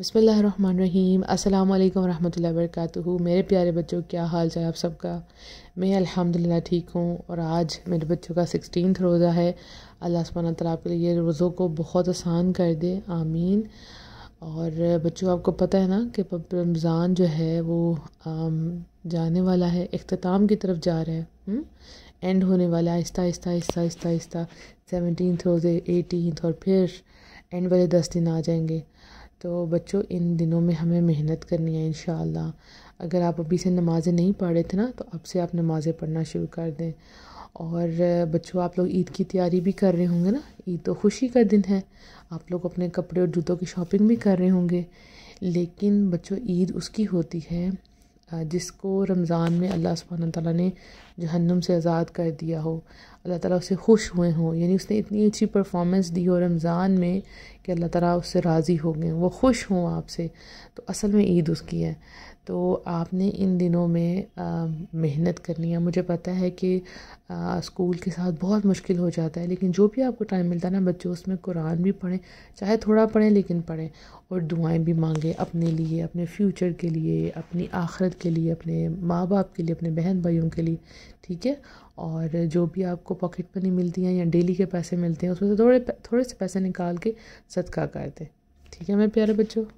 बसमीम् अल्लाम वरहमल वर्क मेरे प्यारे बच्चों क्या हाल चाल आप सबका मैं अल्हम्दुलिल्लाह ठीक हूँ और आज मेरे बच्चों का सिक्सटीन रोज़ा है अल्लाह सुबहाना तला आपके लिए रोज़ों को बहुत आसान कर दे आमीन और बच्चों आपको पता है ना कि रमज़ान जो है वो आम, जाने वाला है अख्ताम की तरफ जा रहा है एंड होने वाला है आहिस्ता आहिस्ता आहिस्ता आहिस्ता आहिस्ता सेवनटीन रोज़े एटीन और फिर एंड वाले दस दिन आ जाएंगे तो बच्चों इन दिनों में हमें मेहनत करनी है इन अगर आप अभी से नमाज़ें नहीं पढ़ रहे थे ना तो अब से आप नमाज़ें पढ़ना शुरू कर दें और बच्चों आप लोग ईद की तैयारी भी कर रहे होंगे ना ईद तो खुशी का दिन है आप लोग अपने कपड़े और जूतों की शॉपिंग भी कर रहे होंगे लेकिन बच्चों ईद उसकी होती है जिसको रमज़ान में अल्लाह सुबहान तला ने जहन्नम से आज़ाद कर दिया हो अल्लाह ताला उससे खुश हुए हों यानी उसने इतनी अच्छी परफॉर्मेंस दी हो रमज़ान में कि अल्लाह ताला उससे राज़ी हो गए वो खुश हों आपसे तो असल में ईद उसकी है तो आपने इन दिनों में मेहनत करनी है मुझे पता है कि आ, स्कूल के साथ बहुत मुश्किल हो जाता है लेकिन जो भी आपको टाइम मिलता है ना बच्चों उसमें कुरान भी पढ़ें चाहे थोड़ा पढ़ें लेकिन पढ़ें और दुआएं भी मांगें अपने लिए अपने फ्यूचर के लिए अपनी आखरत के लिए अपने माँ बाप के लिए अपने बहन भाइयों के लिए ठीक है और जो भी आपको पॉकेट मनी मिलती है या डेली के पैसे मिलते हैं उसमें से थोड़े थोड़े से पैसे निकाल के सदका कर दें ठीक है मेरे प्यारे बच्चों